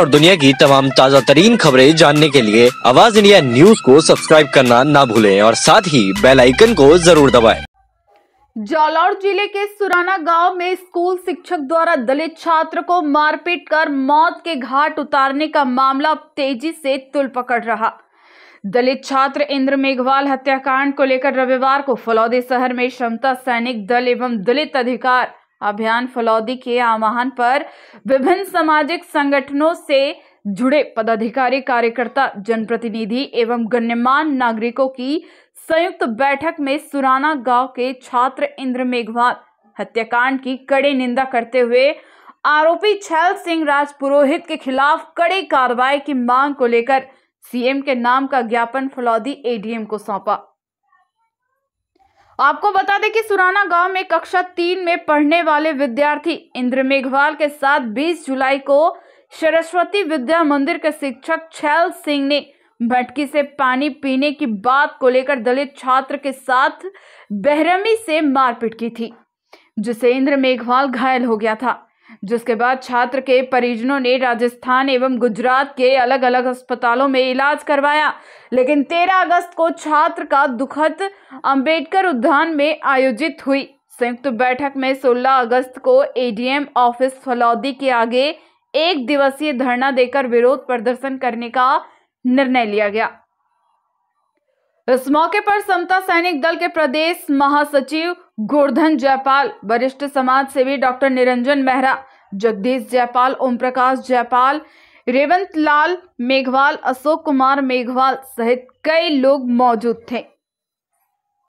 और दुनिया की तमाम ताज़ा तरीन खबरें जानने के लिए आवाज इंडिया न्यूज को सब्सक्राइब करना ना भूलें और साथ ही बेल आइकन को जरूर दबाएं। जालौर जिले के सुराना गांव में स्कूल शिक्षक द्वारा दलित छात्र को मारपीट कर मौत के घाट उतारने का मामला तेजी से तुल पकड़ रहा दलित छात्र इंद्र मेघवाल हत्याकांड को लेकर रविवार को फलौदी शहर में क्षमता सैनिक दल एवं दलित अधिकार अभियान फलौदी के आह्वान पर विभिन्न सामाजिक संगठनों से जुड़े पदाधिकारी कार्यकर्ता जनप्रतिनिधि एवं गण्यमान नागरिकों की संयुक्त बैठक में सुराना गांव के छात्र इंद्र मेघवाल हत्याकांड की कड़ी निंदा करते हुए आरोपी छैल सिंह राजपुरोहित के खिलाफ कड़ी कार्रवाई की मांग को लेकर सीएम के नाम का ज्ञापन फलौदी एडीएम को सौंपा आपको बता दें कि सुराना गांव में कक्षा तीन में पढ़ने वाले विद्यार्थी इंद्र मेघवाल के साथ 20 जुलाई को सरस्वती विद्या मंदिर के शिक्षक छैल सिंह ने भटकी से पानी पीने की बात को लेकर दलित छात्र के साथ बहरमी से मारपीट की थी जिसे इंद्र मेघवाल घायल हो गया था जिसके बाद छात्र के परिजनों ने राजस्थान एवं गुजरात के अलग अलग अस्पतालों में इलाज करवाया लेकिन 13 अगस्त को छात्र का दुखद अंबेडकर उद्यान में आयोजित हुई संयुक्त बैठक में 16 अगस्त को एडीएम ऑफिस फलौदी के आगे एक दिवसीय धरना देकर विरोध प्रदर्शन करने का निर्णय लिया गया इस मौके पर समता सैनिक दल के प्रदेश महासचिव गोर्धन जयपाल वरिष्ठ समाज सेवी डॉक्टर निरंजन मेहरा जगदीश जयपाल ओम प्रकाश जयपाल रेवंत लाल मेघवाल अशोक कुमार मेघवाल सहित कई लोग मौजूद थे